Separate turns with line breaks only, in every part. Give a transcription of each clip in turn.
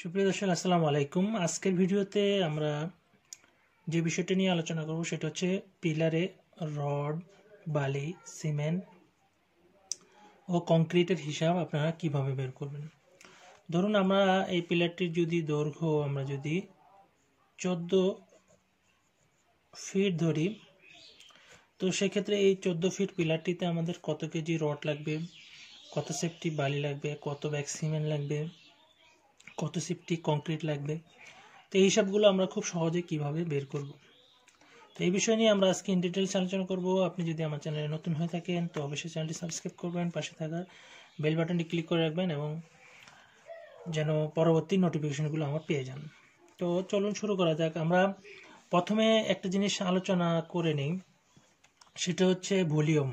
সুপ্রিয় দর্শক আসসালামু আলাইকুম আজকের ভিডিওতে আমরা যে বিষয়টি নিয়ে আলোচনা করব সেটা হচ্ছে পিলারে রড বালি সিমেন্ট ও কংক্রিটের হিসাব আপনারা কিভাবে বের করবেন ধরুন আমরা এই পিলারটির যদি দৈর্ঘ্য আমরা যদি চোদ্দ ফিট ধরি তো সেক্ষেত্রে এই চোদ্দো ফিট পিলারটিতে আমাদের কত কেজি রড লাগবে কত সেফটি বালি লাগবে কত ব্যাগ সিমেন্ট লাগবে কত সিফটি কংক্রিট লাগবে তো এই সবগুলো আমরা খুব সহজে কিভাবে বের করব তো এই বিষয় নিয়ে আমরা আজকে ইন ডিটেলস আলোচনা করব আপনি যদি আমার চ্যানেলে নতুন হয়ে থাকেন তো অবশ্যই চ্যানেলটি সাবস্ক্রাইব করবেন পাশে থাকা বেল বাটনটি ক্লিক করে রাখবেন এবং যেন পরবর্তী নোটিফিকেশনগুলো আমার পেয়ে যান তো চলুন শুরু করা যাক আমরা প্রথমে একটা জিনিস আলোচনা করে নিই সেটা হচ্ছে ভলিউম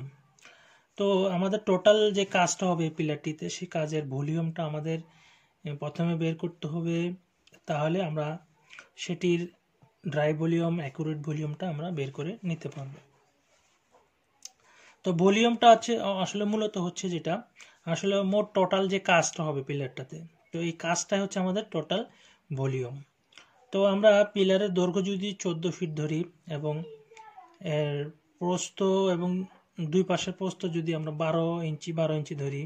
তো আমাদের টোটাল যে কাজটা হবে পিলারটিতে সেই কাজের ভলিউমটা আমাদের প্রথমে বের করতে হবে তাহলে আমরা সেটির ড্রাই ভলিউম অ্যাকুরেট ভলিউমটা আমরা বের করে নিতে পারব তো ভলিউমটা আছে আসলে মূলত হচ্ছে যেটা আসলে মোট টোটাল যে কাজটা হবে পিলারটাতে তো এই কাজটাই হচ্ছে আমাদের টোটাল ভলিউম তো আমরা পিলারের দৈর্ঘ্য যদি চোদ্দ ফিট ধরি এবং এর প্রস্থ এবং দুই পাশের প্রস্ত যদি আমরা বারো ইঞ্চি বারো ইঞ্চি ধরি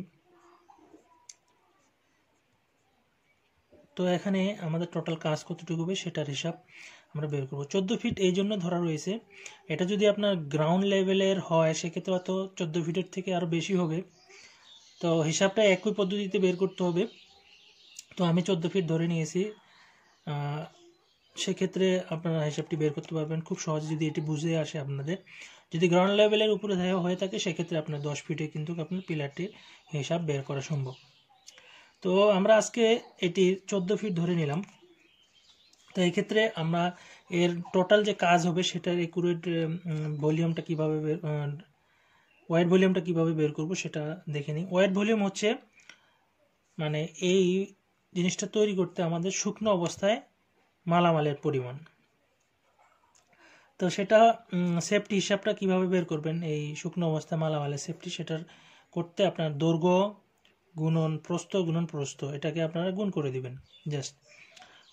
তো এখানে আমাদের টোটাল কাজ কতটুকু হবে সেটার হিসাব আমরা বের করবো চোদ্দো ফিট এই জন্য ধরা রয়েছে এটা যদি আপনার গ্রাউন্ড লেভেলের হয় সেক্ষেত্রে অত চোদ্দো ফিটের থেকে আরও বেশি হবে তো হিসাবটা একই পদ্ধতিতে বের করতে হবে তো আমি চোদ্দো ফিট ধরে নিয়েছি সেক্ষেত্রে আপনারা হিসাবটি বের করতে পারবেন খুব সহজে যদি এটি বুঝে আসে আপনাদের যদি গ্রাউন্ড লেভেলের উপরে দেওয়া হয়ে থাকে সেক্ষেত্রে আপনার দশ ফিটে কিন্তু আপনার পিলারটির হিসাব বের করা সম্ভব তো আমরা আজকে এটি চোদ্দ ফিট ধরে নিলাম তো এক্ষেত্রে আমরা এর টোটাল যে কাজ হবে সেটার একুরেট ভলিউমটা বের ওয়াইট ভলিউমটা কিভাবে বের করব সেটা দেখে নিই ওয়াইট ভলিউম হচ্ছে মানে এই জিনিসটা তৈরি করতে আমাদের শুকনো অবস্থায় মালামালের পরিমাণ তো সেটা সেফটি হিসাবটা কিভাবে বের করবেন এই শুকনো অবস্থায় মালামালের সেফটি সেটার করতে আপনার দৈর্ঘ্য গুণন প্রস্থ গুণন প্রস্থ এটাকে আপনারা গুণ করে দিবেন জাস্ট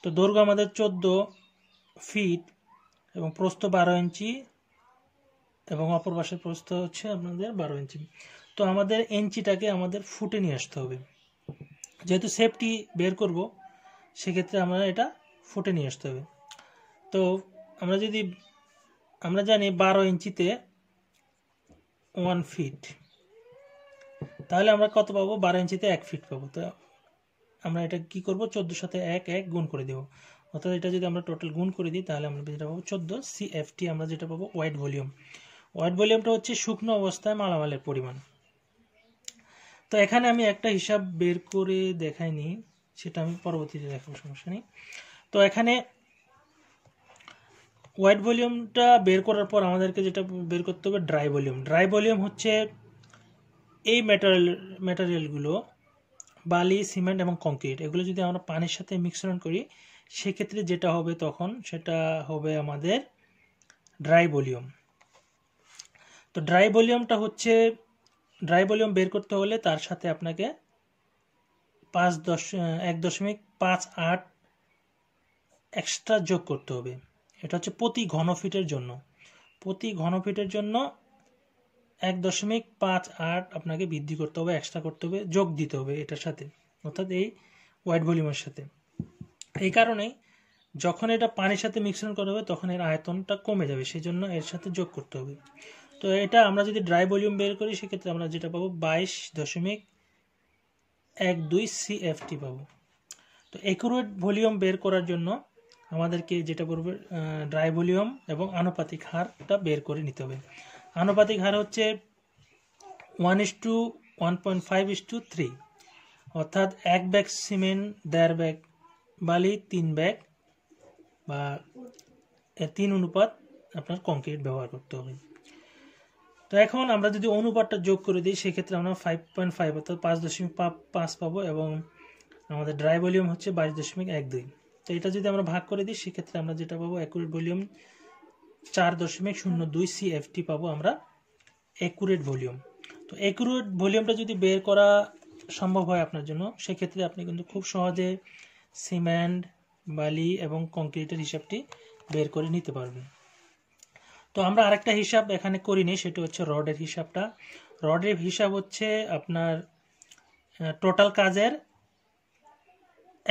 তো দৈর্ঘ্য আমাদের চোদ্দ ফিট এবং প্রস্থ বারো ইঞ্চি এবং অপর পাশের প্রস্থ হচ্ছে আপনাদের বারো ইঞ্চি তো আমাদের ইঞ্চিটাকে আমাদের ফুটে নিয়ে আসতে হবে যেহেতু সেফটি বের করব সেক্ষেত্রে আমরা এটা ফুটে নিয়ে আসতে হবে তো আমরা যদি আমরা জানি বারো ইঞ্চিতে ওয়ান ফিট তাহলে আমরা কত পাবো বারো ইঞ্চিতে এক ফিট পাবো তো আমরা এটা কি করব চোদ্দোর সাথে এক এক গুণ করে দেবো অর্থাৎ এটা যদি আমরা টোটাল গুণ করে দিই তাহলে আমরা যেটা পাবো চোদ্দো সিএফটি আমরা যেটা পাবো ওয়াইড ভলিউম ওয়াইড ভলিউমটা হচ্ছে শুকনো অবস্থায় মালামালের পরিমাণ তো এখানে আমি একটা হিসাব বের করে দেখাইনি সেটা আমি পরবর্তীতে দেখাবো সমস্যা নেই তো এখানে ওয়াইড ভলিউমটা বের করার পর আমাদেরকে যেটা বের করতে হবে ড্রাই ভলিউম ড্রাই ভলিউম হচ্ছে এই ম্যাটারিয়াল ম্যাটারিয়ালগুলো বালি সিমেন্ট এবং কংক্রিট এগুলো যদি আমরা পানির সাথে মিশ্রণ করি সেক্ষেত্রে যেটা হবে তখন সেটা হবে আমাদের ড্রাই ভলিউম তো ড্রাই ভলিউমটা হচ্ছে ড্রাই ভলিউম বের করতে হলে তার সাথে আপনাকে পাঁচ দশ এক দশমিক পাঁচ আট এক্সট্রা যোগ করতে হবে এটা হচ্ছে প্রতি ঘন ফিটের জন্য প্রতি ঘন ফিটের জন্য এক দশমিক পাঁচ আট আপনাকে বৃদ্ধি করতে হবে এক্সট্রা করতে হবে যোগ দিতে হবে এটার সাথে অর্থাৎ এই হোয়াইট ভলিউমের সাথে এই কারণেই যখন এটা পানির সাথে মিশ্রণ করা হবে তখন এর আয়তনটা কমে যাবে সেই জন্য এর সাথে যোগ করতে হবে তো এটা আমরা যদি ড্রাই ভলিউম বের করি সেক্ষেত্রে আমরা যেটা পাবো বাইশ দশমিক এক দুই সি এফ টি পাবো তো একুরেট ভলিউম বের করার জন্য আমাদেরকে যেটা করবে ড্রাই ভলিউম এবং আনুপাতিক হারটা বের করে নিতে হবে আনুপাতিক হার হচ্ছে one is to one point five is to three অর্থাৎ এক ব্যাগ সিমেন্ট দেড় ব্যাগ বালি তিন ব্যাগ বা তিন অনুপাত আপনার কংক্রিট ব্যবহার করতে হবে তো এখন আমরা যদি অনুপাতটা যোগ করে দিই সেক্ষেত্রে আমরা ফাইভ পয়েন্ট ফাইভ অর্থাৎ পাঁচ দশমিক পাঁচ পাবো এবং আমাদের ড্রাই ভলিউম হচ্ছে বাইশ দশমিক এক দুই তো এটা যদি আমরা ভাগ করে দিই সেক্ষেত্রে আমরা যেটা পাবো অ্যাকুরেট ভলিউম চার দশমিক শূন্য দুই সিএফটি পাবো আমরা অ্যাকুরেট ভলিউম তো অ্যাকুরেট ভলিউমটা যদি বের করা সম্ভব হয় আপনার জন্য সেক্ষেত্রে আপনি কিন্তু খুব সহজে সিমেন্ট বালি এবং কংক্রিটের হিসাবটি বের করে নিতে পারবেন তো আমরা আরেকটা হিসাব এখানে করিনি সেটা হচ্ছে রডের হিসাবটা রডের হিসাব হচ্ছে আপনার টোটাল কাজের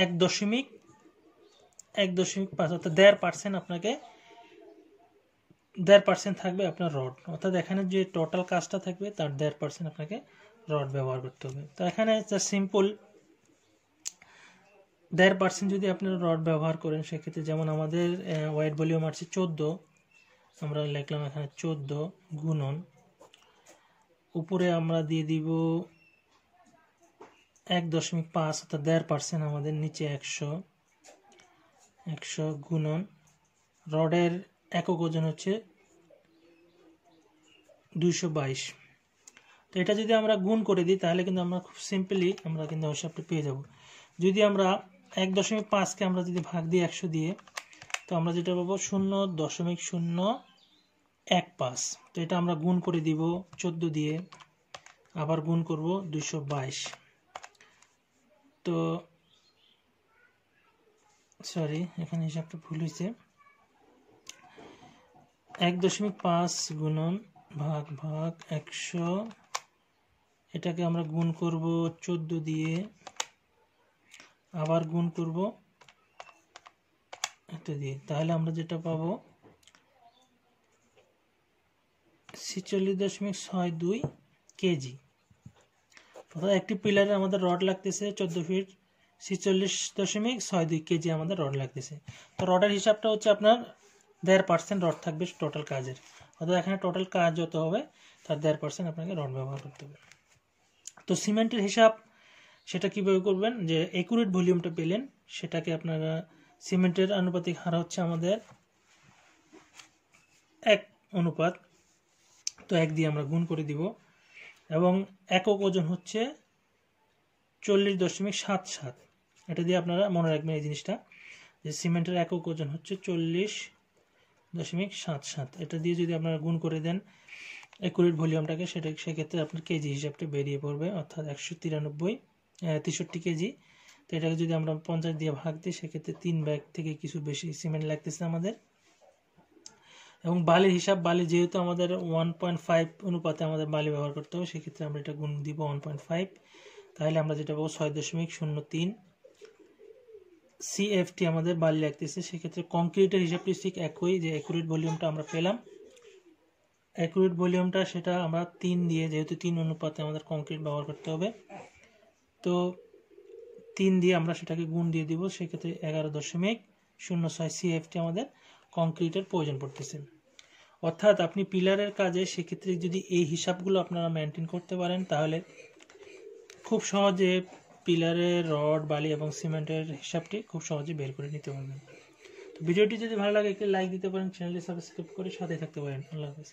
এক দশমিক এক দশমিক পাঁচ অর্থাৎ দেড় পার্সেন্ট আপনাকে দেড় পার্সেন্ট থাকবে আপনার রড অর্থাৎ এখানে যে টোটাল কাজটা থাকবে তার দেড় পার্সেন্ট আপনাকে রড ব্যবহার করতে হবে তো এখানে সিম্পল দেড় পার্সেন্ট যদি আপনারা রড ব্যবহার করেন সেক্ষেত্রে যেমন আমাদের ওয়েট ভলিউম আছে চোদ্দো আমরা লিখলাম এখানে চোদ্দো গুণন উপরে আমরা দিয়ে দিব এক দশমিক পাঁচ অর্থাৎ দেড় পার্সেন্ট আমাদের নিচে একশো একশো গুণন রডের একক ওজন হচ্ছে দুইশো বাইশ তো এটা যদি আমরা গুণ করে দিই তাহলে কিন্তু আমরা খুব সিম্পলি আমরা কিন্তু হিসাবটা পেয়ে যাব যদি আমরা এক দশমিক পাঁচকে আমরা যদি ভাগ দিই একশো দিয়ে তো আমরা যেটা পাবো শূন্য দশমিক শূন্য এক পাঁচ তো এটা আমরা গুণ করে দিব চোদ্দ দিয়ে আবার গুণ করব দুশো বাইশ তো সরি এখানে হিসাবটা ভুল হয়েছে এক দশমিক পাঁচ গুণন ভাগ ভাগ একশো এটাকে আমরা গুণ করব চোদ্দ দিয়ে আবার গুণ করব এত দিয়ে তাহলে আমরা যেটা পাবো ছিচল্লিশ দশমিক ছয় দুই কেজি অর্থাৎ একটি পিলারে আমাদের রড লাগতেছে চোদ্দ ফিট ছিচল্লিশ দশমিক ছয় দুই কেজি আমাদের রড লাগতেছে তো রডের হিসাবটা হচ্ছে আপনার দেড় পার্সেন্ট রড থাকবে টোটাল কাজের অর্থাৎ এখানে টোটাল কাজ যত হবে তার দেড় পার্সেন্ট আপনাকে রড ব্যবহার করতে হবে তো সিমেন্টের হিসাব সেটা কীভাবে করবেন যে একুরেট ভলিউমটা পেলেন সেটাকে আপনারা সিমেন্টের আনুপাতিক হার হচ্ছে আমাদের এক অনুপাত তো এক দিয়ে আমরা গুণ করে দিব এবং একক ওজন হচ্ছে চল্লিশ দশমিক সাত সাত এটা দিয়ে আপনারা মনে রাখবেন এই জিনিসটা যে সিমেন্টের একক ওজন হচ্ছে চল্লিশ দশমিক সাত সাত এটা দিয়ে যদি আপনারা গুণ করে দেন একুরেট ভলিউমটাকে সেটা সেক্ষেত্রে আপনার কেজি হিসাবটা বেরিয়ে পড়বে অর্থাৎ একশো তিরানব্বই তেষট্টি কেজি তো এটাকে যদি আমরা পঞ্চাশ দিয়ে ভাগ দিই সেক্ষেত্রে তিন ব্যাগ থেকে কিছু বেশি সিমেন্ট লাগতেছে আমাদের এবং বালির হিসাব বালি যেহেতু আমাদের ওয়ান পয়েন্ট ফাইভ অনুপাতে আমাদের বালি ব্যবহার করতে হবে সেক্ষেত্রে আমরা এটা গুণ দিব ওয়ান পয়েন্ট ফাইভ তাহলে আমরা যেটা পাবো ছয় দশমিক শূন্য তিন সিএফটি আমাদের বালি লাগতেছে সেক্ষেত্রে কংক্রিটের হিসাবটি ঠিক একই যে অ্যাকুরেট ভলিউমটা আমরা পেলাম অ্যাকুরেট ভলিউমটা সেটা আমরা তিন দিয়ে যেহেতু তিন অনুপাতে আমাদের কংক্রিট ব্যবহার করতে হবে তো তিন দিয়ে আমরা সেটাকে গুণ দিয়ে দিব সেক্ষেত্রে এগারো দশমিক শূন্য ছয় সিএফটি আমাদের কংক্রিটের প্রয়োজন পড়তেছে অর্থাৎ আপনি পিলারের কাজে সেক্ষেত্রে যদি এই হিসাবগুলো আপনারা মেনটেন করতে পারেন তাহলে খুব সহজে পিলারের রড বালি এবং সিমেন্টের হিসাবটি খুব সহজে বের করে নিতে পারবেন ভিডিওটি যদি ভালো লাগে একটি লাইক দিতে পারেন চ্যানেলটি সাবস্ক্রাইব করে সাথে থাকতে পারেন আল্লাহ হাফেজ